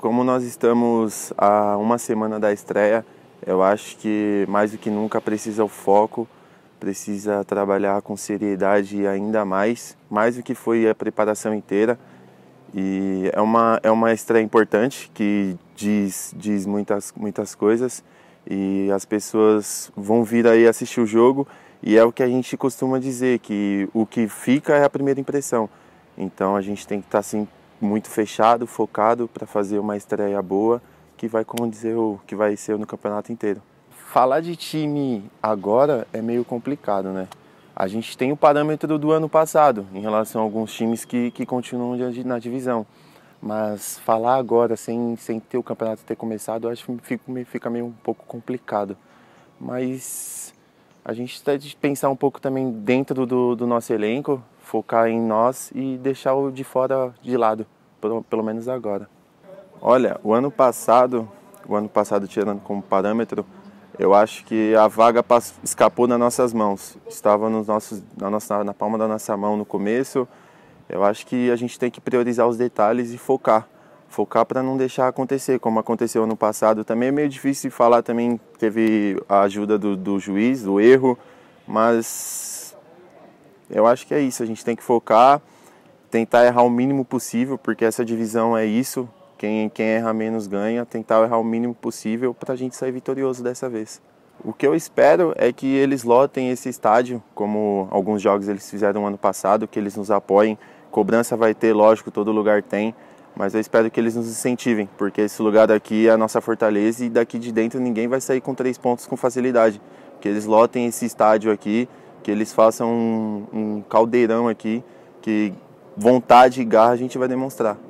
Como nós estamos a uma semana da estreia, eu acho que mais do que nunca precisa o foco, precisa trabalhar com seriedade ainda mais, mais do que foi a preparação inteira. E é uma, é uma estreia importante que diz, diz muitas, muitas coisas e as pessoas vão vir aí assistir o jogo e é o que a gente costuma dizer, que o que fica é a primeira impressão. Então a gente tem que estar tá sempre assim, muito fechado, focado para fazer uma estreia boa que vai dizer o que vai ser no campeonato inteiro. Falar de time agora é meio complicado, né? A gente tem o parâmetro do ano passado em relação a alguns times que, que continuam na divisão. Mas falar agora, sem, sem ter o campeonato ter começado, acho que fica, fica meio um pouco complicado. Mas a gente tem tá de pensar um pouco também dentro do, do nosso elenco, focar em nós e deixar o de fora de lado, pelo, pelo menos agora. Olha, o ano passado, o ano passado tirando como parâmetro, eu acho que a vaga escapou nas nossas mãos. Estava nos nossos, na, nossa, na palma da nossa mão no começo. Eu acho que a gente tem que priorizar os detalhes e focar. Focar para não deixar acontecer, como aconteceu ano passado. Também é meio difícil falar, também teve a ajuda do, do juiz, do erro, mas eu acho que é isso. A gente tem que focar, tentar errar o mínimo possível, porque essa divisão é isso. Quem, quem erra menos ganha. Tentar errar o mínimo possível para a gente sair vitorioso dessa vez. O que eu espero é que eles lotem esse estádio, como alguns jogos eles fizeram ano passado, que eles nos apoiem. Cobrança vai ter, lógico, todo lugar tem, mas eu espero que eles nos incentivem, porque esse lugar daqui é a nossa fortaleza e daqui de dentro ninguém vai sair com três pontos com facilidade. Que eles lotem esse estádio aqui que eles façam um, um caldeirão aqui, que vontade e garra a gente vai demonstrar.